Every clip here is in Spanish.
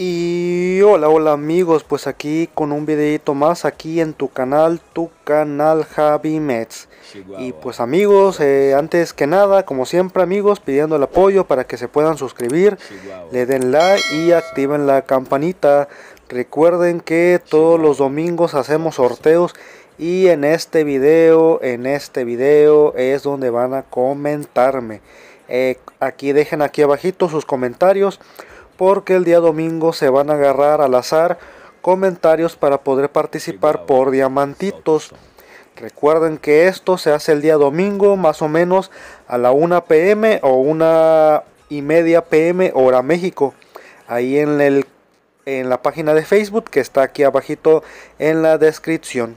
Y hola, hola amigos, pues aquí con un videito más aquí en tu canal, tu canal Javi Mets. Y pues amigos, eh, antes que nada, como siempre amigos, pidiendo el apoyo para que se puedan suscribir, le den like y activen la campanita. Recuerden que todos los domingos hacemos sorteos y en este video, en este video es donde van a comentarme. Eh, aquí dejen aquí abajito sus comentarios porque el día domingo se van a agarrar al azar comentarios para poder participar por diamantitos. Recuerden que esto se hace el día domingo, más o menos a la 1 pm o 1 y media pm hora México. Ahí en, el, en la página de Facebook que está aquí abajito en la descripción.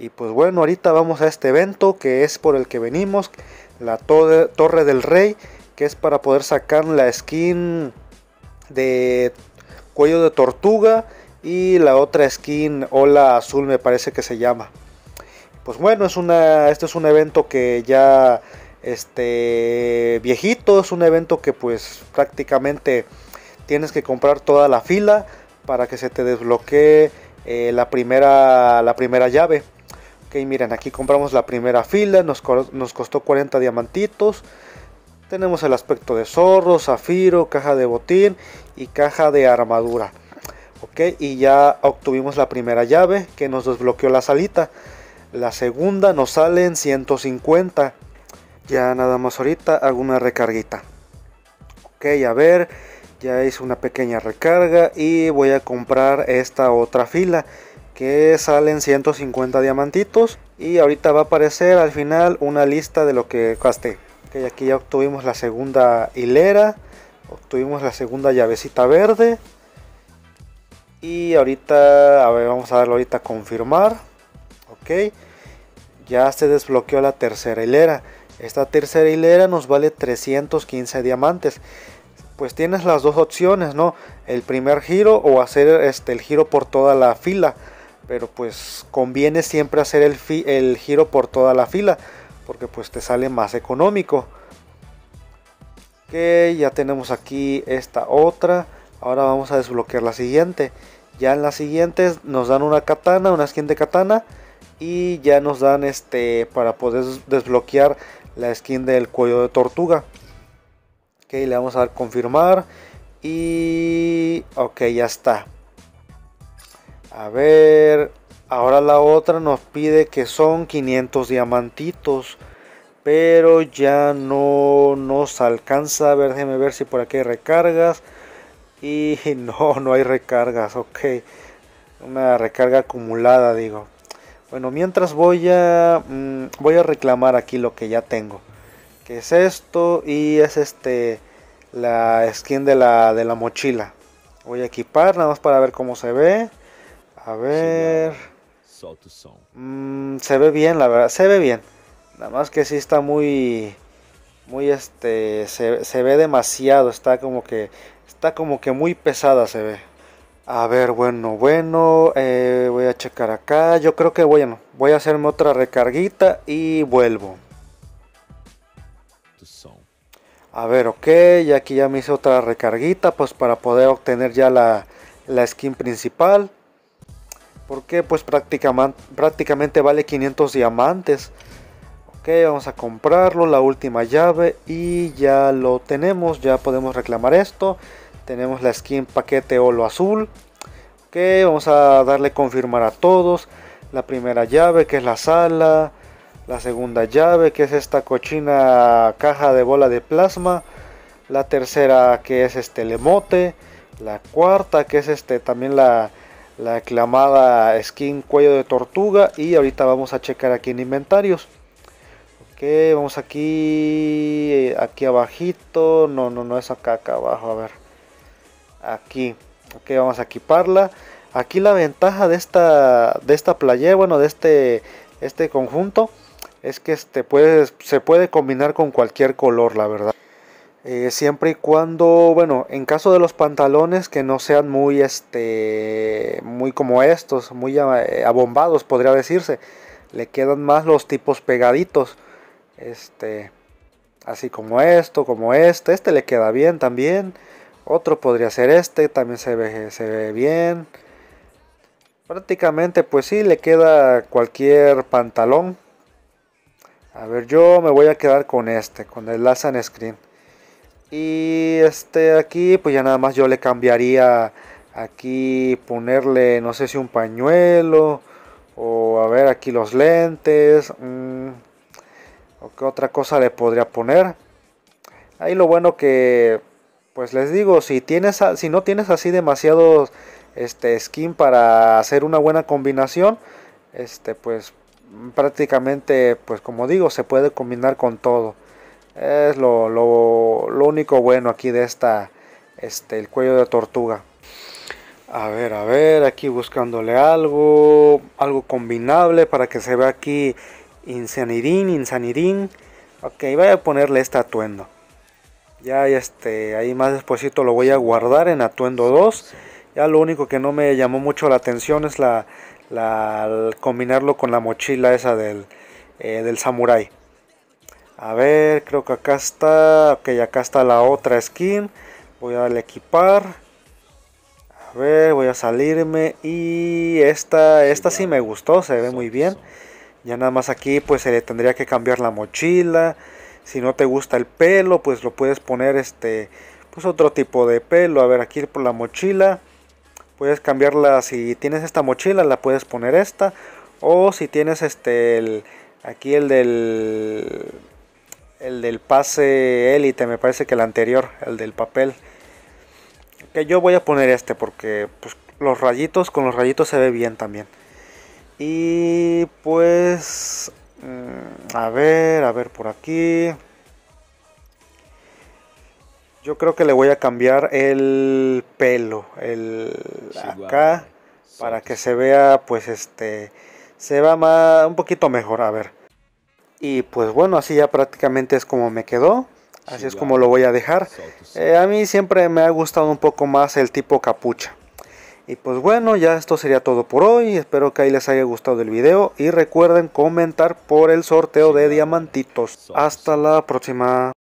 Y pues bueno, ahorita vamos a este evento que es por el que venimos, la torre del Rey, que es para poder sacar la skin de cuello de tortuga y la otra skin Ola Azul me parece que se llama. Pues bueno, es una, este es un evento que ya este viejito, es un evento que pues prácticamente tienes que comprar toda la fila para que se te desbloquee eh, la, primera, la primera llave. Ok, miren, aquí compramos la primera fila, nos, nos costó 40 diamantitos. Tenemos el aspecto de zorro, zafiro, caja de botín y caja de armadura. Ok, y ya obtuvimos la primera llave que nos desbloqueó la salita. La segunda nos sale en 150. Ya nada más ahorita hago una recarguita. Ok, a ver, ya hice una pequeña recarga y voy a comprar esta otra fila que salen 150 diamantitos y ahorita va a aparecer al final una lista de lo que gasté aquí ya obtuvimos la segunda hilera, obtuvimos la segunda llavecita verde. Y ahorita, vamos a darle ahorita a confirmar. Ok, ya se desbloqueó la tercera hilera. Esta tercera hilera nos vale 315 diamantes. Pues tienes las dos opciones, ¿no? El primer giro o hacer este, el giro por toda la fila. Pero pues conviene siempre hacer el, el giro por toda la fila porque pues te sale más económico. Ok, ya tenemos aquí esta otra. Ahora vamos a desbloquear la siguiente. Ya en la siguiente nos dan una katana, una skin de katana. Y ya nos dan este para poder desbloquear la skin del cuello de tortuga. Ok, le vamos a dar confirmar. Y ok, ya está. A ver, Ahora la otra nos pide que son 500 diamantitos. Pero ya no nos alcanza. A ver, déjeme ver si por aquí hay recargas. Y no, no hay recargas. Ok. Una recarga acumulada, digo. Bueno, mientras voy a, mm, voy a reclamar aquí lo que ya tengo. Que es esto y es este la skin de la, de la mochila. Voy a equipar nada más para ver cómo se ve. A ver. Mm, se ve bien, la verdad, se ve bien. Nada más que sí está muy, muy este, se, ve demasiado, está como que, está como que muy pesada se ve. A ver, bueno, bueno, eh, voy a checar acá. Yo creo que, bueno, voy a hacerme otra recarguita y vuelvo. A ver, ok, y aquí ya me hice otra recarguita, pues para poder obtener ya la, la skin principal porque pues prácticamente, vale 500 diamantes. Ok, vamos a comprarlo, la última llave y ya lo tenemos, ya podemos reclamar esto. Tenemos la skin paquete olo azul. Ok, vamos a darle confirmar a todos. La primera llave que es la sala. La segunda llave que es esta cochina caja de bola de plasma. La tercera que es este lemote. La cuarta que es este también la la aclamada skin cuello de tortuga y ahorita vamos a checar aquí en inventarios ok vamos aquí aquí abajito no no no es acá acá abajo a ver aquí ok vamos a equiparla aquí la ventaja de esta de esta playa bueno de este este conjunto es que este puede, se puede combinar con cualquier color la verdad eh, siempre y cuando, bueno, en caso de los pantalones que no sean muy, este, muy como estos, muy eh, abombados, podría decirse. Le quedan más los tipos pegaditos. Este, así como esto, como este. Este le queda bien también. Otro podría ser este, también se ve, se ve bien. Prácticamente, pues si, le queda cualquier pantalón. A ver, yo me voy a quedar con este, con el Lazan Screen. Y este aquí, pues ya nada más yo le cambiaría aquí ponerle, no sé si un pañuelo o a ver aquí los lentes. Mm, o qué otra cosa le podría poner. Ahí lo bueno que pues les digo, si tienes si no tienes así demasiado este skin para hacer una buena combinación, este pues prácticamente pues como digo, se puede combinar con todo. Es lo, lo, único bueno aquí de esta, este, el cuello de tortuga. A ver, a ver, aquí buscándole algo, algo combinable para que se vea aquí Insanidín, insanidín Ok, voy a ponerle este atuendo. Ya este, ahí más despuesito lo voy a guardar en atuendo 2. Ya lo único que no me llamó mucho la atención es la, la combinarlo con la mochila esa del, eh, del samurái. A ver, creo que acá está. Ok, acá está la otra skin. Voy a darle equipar. A ver, voy a salirme. Y esta, esta sí me gustó, se ve muy bien. Ya nada más aquí pues se le tendría que cambiar la mochila. Si no te gusta el pelo, pues lo puedes poner este. Pues otro tipo de pelo. A ver, aquí por la mochila. Puedes cambiarla. Si tienes esta mochila, la puedes poner esta. O si tienes este. El, aquí el del el del pase élite, me parece que el anterior, el del papel. Que yo voy a poner este porque pues, los rayitos, con los rayitos se ve bien también. Y pues, mm, a ver, a ver por aquí. Yo creo que le voy a cambiar el pelo, el acá, para que se vea, pues este, se va más, un poquito mejor, a ver. Y pues bueno, así ya prácticamente es como me quedó. Así es como lo voy a dejar. Eh, a mí siempre me ha gustado un poco más el tipo capucha. Y pues bueno, ya esto sería todo por hoy. Espero que ahí les haya gustado el video. Y recuerden comentar por el sorteo de diamantitos. Hasta la próxima.